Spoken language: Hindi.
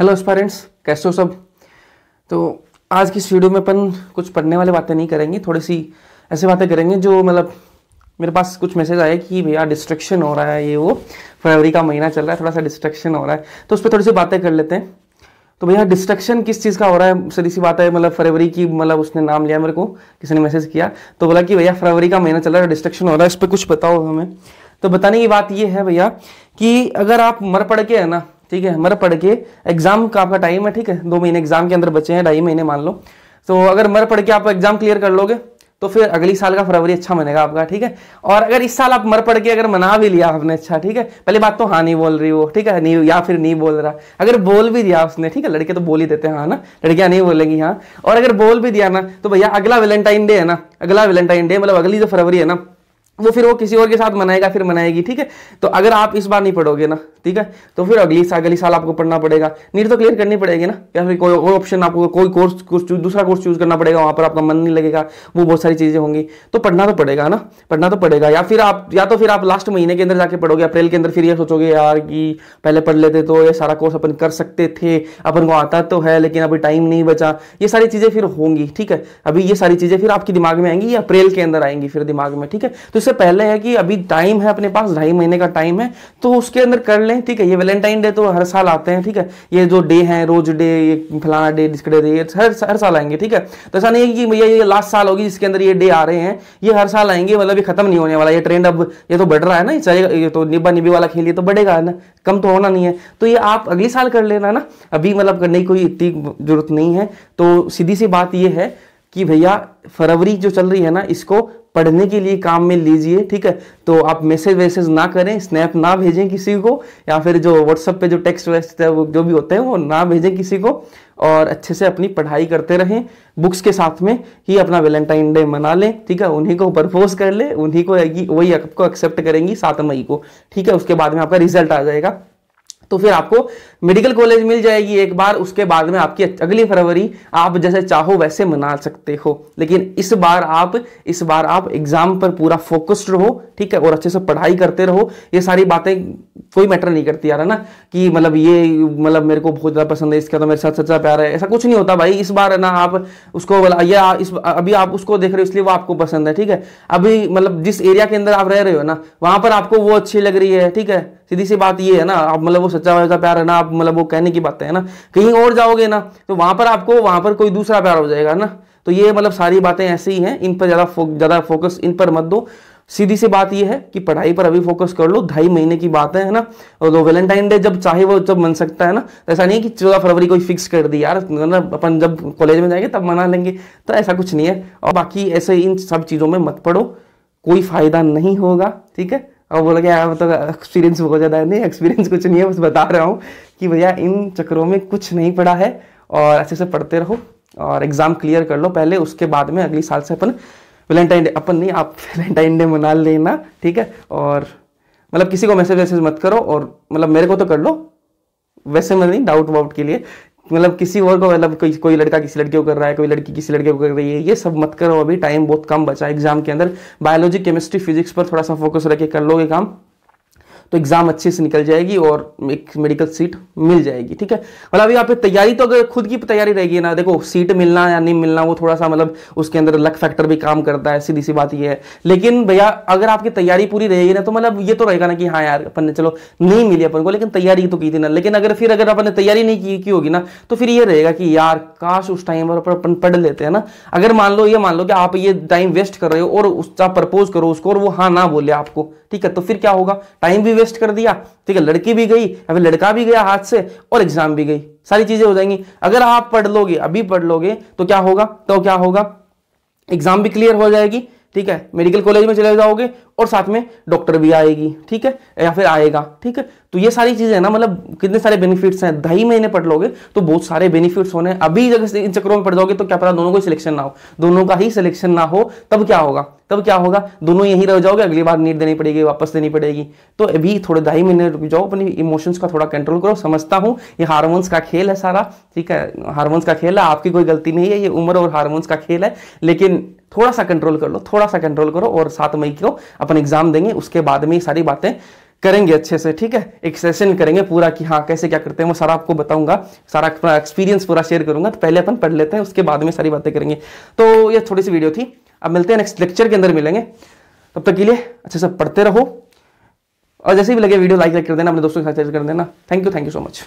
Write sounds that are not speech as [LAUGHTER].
हेलो स्पेरेंट्स कैसे हो सब तो आज की इस वीडियो में अपन कुछ पढ़ने वाले बातें नहीं करेंगे थोड़ी सी ऐसी बातें करेंगे जो मतलब मेरे पास कुछ मैसेज आया कि भैया डिस्ट्रक्शन हो रहा है ये वो फरवरी का महीना चल रहा है थोड़ा सा डिस्ट्रक्शन हो रहा है तो उस पर थोड़ी सी बातें कर लेते हैं तो भैया डिस्ट्रक्शन किस चीज़ का हो रहा है सीधी सी बात है मतलब फरवरी की मतलब उसने नाम लिया मेरे को किसी ने मैसेज किया तो बोला कि भैया फरवरी का महीना चल रहा है डिस्ट्रक्शन हो रहा है इस पर कुछ बताओ हमें तो बताने की बात ये है भैया कि अगर आप मर पड़ के है ना ठीक है मर पढ़ के एग्जाम का आपका टाइम है ठीक है दो महीने एग्जाम के अंदर बचे हैं ढाई महीने मान लो तो अगर मर पढ़ के आप एग्जाम क्लियर कर लोगे तो फिर अगली साल का फरवरी अच्छा मनेगा आपका ठीक है और अगर इस साल आप मर पड़ के अगर मना भी लिया आपने अच्छा ठीक है पहली बात तो हाँ नहीं बोल रही वो ठीक है नहीं या फिर नहीं बोल रहा अगर बोल भी दिया उसने ठीक है लड़के तो बोल ही देते हैं हाँ ना लड़कियां नहीं बोलेंगी हाँ और अगर बोल भी दिया ना तो भैया अगला वैलेंटाइन डे है ना अगला वैलेंटाइन डे मतलब अगली जो फरवरी है ना वो फिर वो किसी और के साथ मनाएगा फिर मनाएगी ठीक है तो अगर आप इस बार नहीं पढ़ोगे ना ठीक है तो फिर अगली साल अगली साल आपको पढ़ना पड़ेगा नीट तो क्लियर करनी पड़ेगी ना या फिर कोई और ऑप्शन आपको कोई कोर्स दूसरा कोर्स चूज करना पड़ेगा वहां पर आपका मन नहीं लगेगा वो बहुत सारी चीज़ें होंगी तो पढ़ना तो पड़ेगा ना पढ़ना तो पड़ेगा या फिर आप या तो फिर आप लास्ट महीने के अंदर जाके पढ़ोगे अप्रैल के अंदर फिर ये सोचोगे यार कि पहले पढ़ लेते तो ये सारा कोर्स अपन कर सकते थे अपन को आता तो है लेकिन अभी टाइम नहीं बचा ये सारी चीज़ें फिर होंगी ठीक है अभी ये सारी चीज़ें फिर आपके दिमाग में आएंगी या अप्रैल के अंदर आएंगी फिर दिमाग में ठीक है तो इससे पहले है कि अभी टाइम है अपने पास ढाई महीने का टाइम है तो उसके अंदर कर लें हैं ठीक है ये वैलेंटाइन डे तो हर साल आते हैं ठीक है ये जो डे है रोज डे ये फलाना डे डिस्कडे डे ये हर हर साल आएंगे ठीक है तो ऐसा नहीं है कि भैया ये लास्ट साल होगी जिसके अंदर ये डे आ रहे हैं ये हर साल आएंगे मतलब ये खत्म नहीं होने वाला ये ट्रेंड अब ये तो बढ़ रहा है ना चलेगा ये तो निब्बा निबी वाला खेल ये तो बढ़ेगा ना कम तो होना नहीं है तो ये आप अगले साल कर लेना ना अभी मतलब करने की कोई इतनी जरूरत नहीं है तो सीधी सी बात ये है कि भैया फरवरी जो चल रही है ना इसको पढ़ने के लिए काम में लीजिए ठीक है तो आप मैसेज वैसेज ना करें स्नैप ना भेजें किसी को या फिर जो व्हाट्सअप पे जो टेक्स्ट वेस्ट है वो जो भी होते हैं वो ना भेजें किसी को और अच्छे से अपनी पढ़ाई करते रहें बुक्स के साथ में ही अपना वैलेंटाइन डे मना लें ठीक है उन्हीं को प्रपोज कर लें उन्हीं को वही आपको एक्सेप्ट करेंगी सात मई को ठीक है उसके बाद में आपका रिजल्ट आ जाएगा तो फिर आपको मेडिकल कॉलेज मिल जाएगी एक बार उसके बाद में आपकी अगली फरवरी आप जैसे चाहो वैसे मना सकते हो लेकिन इस बार आप इस बार आप एग्जाम पर पूरा फोकस्ड रहो ठीक है और अच्छे से पढ़ाई करते रहो ये सारी बातें कोई मैटर नहीं करती यार है ना कि मतलब ये मतलब मेरे को बहुत ज़्यादा पसंद है इसका तो मेरे साथ सच्चा प्यार है ऐसा कुछ नहीं होता भाई इस बार ना आप उसको या इस अभी आप उसको देख रहे हो इसलिए वो आपको पसंद है ठीक है अभी मतलब जिस एरिया के अंदर आप रह रहे हो ना वहाँ पर आपको वो अच्छी लग रही है ठीक है सीधी सी बात ये है ना आप मतलब वो सच्चा प्यार है ना आप मतलब वो कहने की बातें है ना कहीं और जाओगे ना तो वहां पर आपको वहां पर कोई दूसरा प्यार हो जाएगा ना तो ये मतलब सारी बातें ऐसी ही हैं इन पर ज़्यादा फो, ज़्यादा फोकस इन पर मत दो सीधी सी बात ये है कि पढ़ाई पर अभी फोकस कर लो ढाई महीने की बात है ना और तो वैलेंटाइन डे जब चाहे वो जब मन सकता है ना तो ऐसा नहीं है कि चौदह फरवरी कोई फिक्स कर दी यार ना अपन जब कॉलेज में जाएंगे तब मना लेंगे तो ऐसा कुछ नहीं है और बाकी ऐसे इन सब चीज़ों में मत पढ़ो कोई फायदा नहीं होगा ठीक है और बोला कि यार मतलब एक्सपीरियंस बहुत ज़्यादा है नहीं एक्सपीरियंस कुछ नहीं है बस बता रहा हूँ कि भैया इन चक्करों में कुछ नहीं पड़ा है और अच्छे से पढ़ते रहो और एग्ज़ाम क्लियर कर लो पहले उसके बाद में अगली साल से अपन वैलेंटाइन डे अपन नहीं आप वैलेंटाइन [LAUGHS] डे मना लेना ठीक है और मतलब किसी को मैसेज वैसेज मत करो और मतलब मेरे को तो कर लो वैसे मैं नहीं डाउट वाउट के लिए मतलब किसी और को मतलब कोई कोई लड़का किसी लड़के को कर रहा है कोई लड़की किसी लड़के को कर रही है ये सब मत करो अभी टाइम बहुत कम बचा है एग्जाम के अंदर बायोलॉजी केमिस्ट्री फिजिक्स पर थोड़ा सा फोकस रखे कर लोगे काम तो एग्ज़ाम अच्छे से निकल जाएगी और एक मेडिकल सीट मिल जाएगी ठीक है मतलब यहाँ पे तैयारी तो अगर खुद की तैयारी रहेगी ना देखो सीट मिलना या नहीं मिलना वो थोड़ा सा मतलब उसके अंदर लक फैक्टर भी काम करता है सीधी सी बात यह है लेकिन भैया अगर आपकी तैयारी पूरी रहेगी ना तो मतलब ये तो रहेगा ना कि हाँ यार अपन ने चलो नहीं मिली अपन को लेकिन तैयारी तो की थी ना लेकिन अगर फिर अगर अपन ने तैयारी नहीं की, की होगी ना तो फिर ये रहेगा कि यार काश उस टाइम पर अपन पढ़ लेते हैं ना अगर मान लो ये मान लो कि आप ये टाइम वेस्ट कर रहे हो और उसका प्रपोज करो उसको और वो हाँ ना बोले आपको ठीक है तो फिर क्या होगा टाइम भी वेस्ट कर दिया ठीक है लड़की भी गई अभी लड़का भी गया हाथ से और एग्जाम भी गई सारी चीजें हो जाएंगी अगर आप पढ़ लोगे अभी पढ़ लोगे तो क्या होगा तो क्या होगा एग्जाम भी क्लियर हो जाएगी ठीक है मेडिकल कॉलेज में चले जाओगे और साथ में डॉक्टर भी आएगी ठीक है या फिर आएगा ठीक है तो ये सारी चीज़ें ना मतलब कितने सारे बेनिफिट्स हैं ढाई महीने पढ़ लोगे तो बहुत सारे बेनिफिट्स होने अभी अगर इन चक्करों में पढ़ जाओगे तो क्या पता दोनों को सिलेक्शन ना हो दोनों का ही सिलेक्शन ना हो तब क्या होगा तब क्या होगा दोनों यहीं रह जाओगे अगली बार नीट देनी पड़ेगी वापस देनी पड़ेगी तो अभी थोड़े ढाई महीने रुक जाओ अपनी इमोशंस का थोड़ा कंट्रोल करो समझता हूँ ये हार्मोन्स का खेल है सारा ठीक है हार्मोन्स का खेल है आपकी कोई गलती नहीं है ये उम्र और हार्मोन्स का खेल है लेकिन थोड़ा सा कंट्रोल कर लो थोड़ा सा कंट्रोल करो और सात मई को अपन एग्जाम देंगे उसके बाद में ये सारी बातें करेंगे अच्छे से ठीक है एक सेशन करेंगे पूरा कि हाँ कैसे क्या करते हैं वो सारा आपको बताऊंगा सारा अपना एक्सपीरियंस पूरा शेयर करूंगा तो पहले अपन पढ़ लेते हैं उसके बाद में सारी बातें करेंगे तो ये थोड़ी सी वीडियो थी अब मिलते हैं नेक्स्ट लेक्चर के अंदर मिलेंगे तब तक के लिए अच्छे से पढ़ते रहो और जैसे भी लगे वीडियो लाइक लाइक कर देना अपने दोस्तों के साथ शेयर कर देना thank you thank you so much